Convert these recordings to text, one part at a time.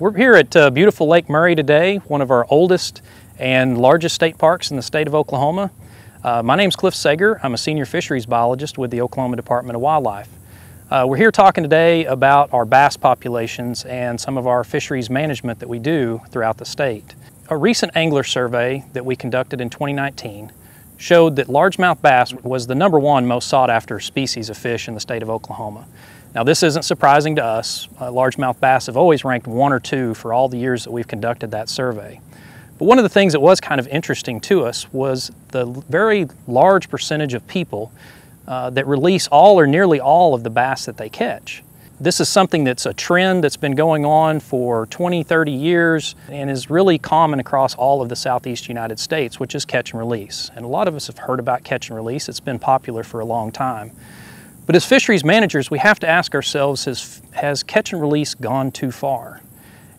We're here at uh, beautiful Lake Murray today, one of our oldest and largest state parks in the state of Oklahoma. Uh, my name's Cliff Sager. I'm a senior fisheries biologist with the Oklahoma Department of Wildlife. Uh, we're here talking today about our bass populations and some of our fisheries management that we do throughout the state. A recent angler survey that we conducted in 2019 showed that largemouth bass was the number one most sought after species of fish in the state of Oklahoma. Now this isn't surprising to us. Uh, largemouth bass have always ranked one or two for all the years that we've conducted that survey. But one of the things that was kind of interesting to us was the very large percentage of people uh, that release all or nearly all of the bass that they catch. This is something that's a trend that's been going on for 20, 30 years and is really common across all of the southeast United States, which is catch and release. And a lot of us have heard about catch and release. It's been popular for a long time. But as fisheries managers, we have to ask ourselves, has, has catch and release gone too far?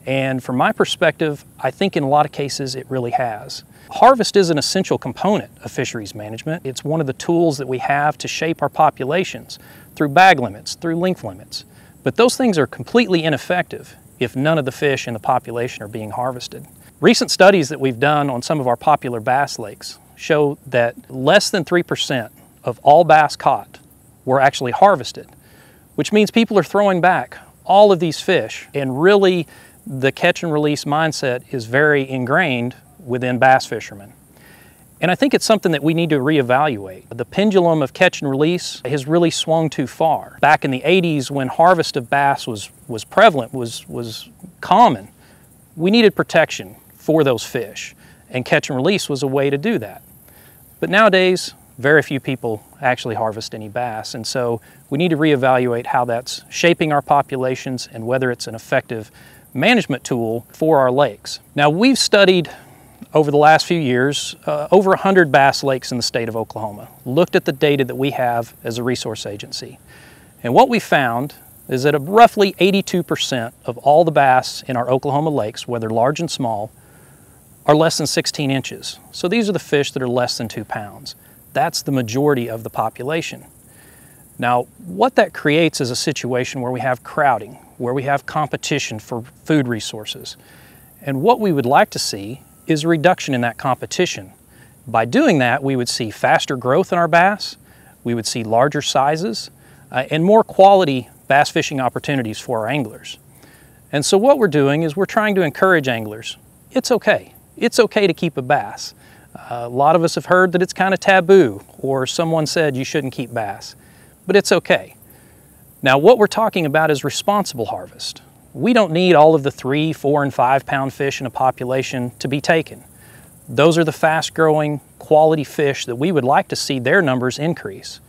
And from my perspective, I think in a lot of cases it really has. Harvest is an essential component of fisheries management. It's one of the tools that we have to shape our populations through bag limits, through length limits. But those things are completely ineffective if none of the fish in the population are being harvested. Recent studies that we've done on some of our popular bass lakes show that less than 3% of all bass caught were actually harvested, which means people are throwing back all of these fish. And really, the catch and release mindset is very ingrained within bass fishermen. And I think it's something that we need to reevaluate. The pendulum of catch and release has really swung too far. Back in the 80s when harvest of bass was, was prevalent, was, was common, we needed protection for those fish. And catch and release was a way to do that. But nowadays, very few people actually harvest any bass. And so we need to reevaluate how that's shaping our populations and whether it's an effective management tool for our lakes. Now we've studied over the last few years uh, over 100 bass lakes in the state of Oklahoma, looked at the data that we have as a resource agency. And what we found is that roughly 82% of all the bass in our Oklahoma lakes, whether large and small, are less than 16 inches. So these are the fish that are less than two pounds. That's the majority of the population. Now, what that creates is a situation where we have crowding, where we have competition for food resources. And what we would like to see is a reduction in that competition. By doing that, we would see faster growth in our bass, we would see larger sizes, uh, and more quality bass fishing opportunities for our anglers. And so what we're doing is we're trying to encourage anglers. It's okay. It's okay to keep a bass a lot of us have heard that it's kind of taboo or someone said you shouldn't keep bass, but it's okay. Now what we're talking about is responsible harvest. We don't need all of the three, four, and five pound fish in a population to be taken. Those are the fast growing quality fish that we would like to see their numbers increase.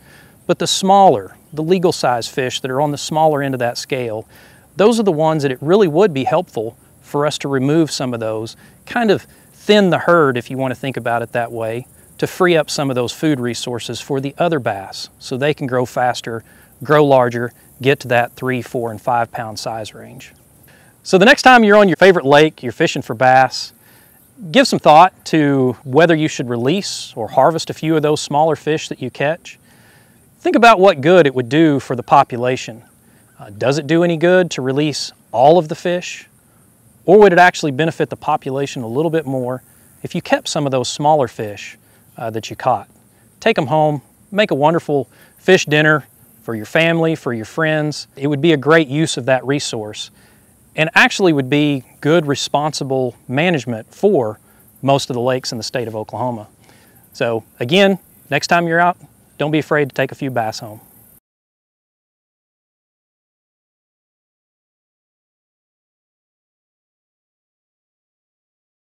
But the smaller, the legal size fish that are on the smaller end of that scale, those are the ones that it really would be helpful for us to remove some of those, kind of thin the herd, if you want to think about it that way, to free up some of those food resources for the other bass so they can grow faster, grow larger, get to that three, four, and five pound size range. So the next time you're on your favorite lake, you're fishing for bass, give some thought to whether you should release or harvest a few of those smaller fish that you catch. Think about what good it would do for the population. Uh, does it do any good to release all of the fish? Or would it actually benefit the population a little bit more if you kept some of those smaller fish uh, that you caught? Take them home, make a wonderful fish dinner for your family, for your friends. It would be a great use of that resource and actually would be good responsible management for most of the lakes in the state of Oklahoma. So again, next time you're out, don't be afraid to take a few bass home.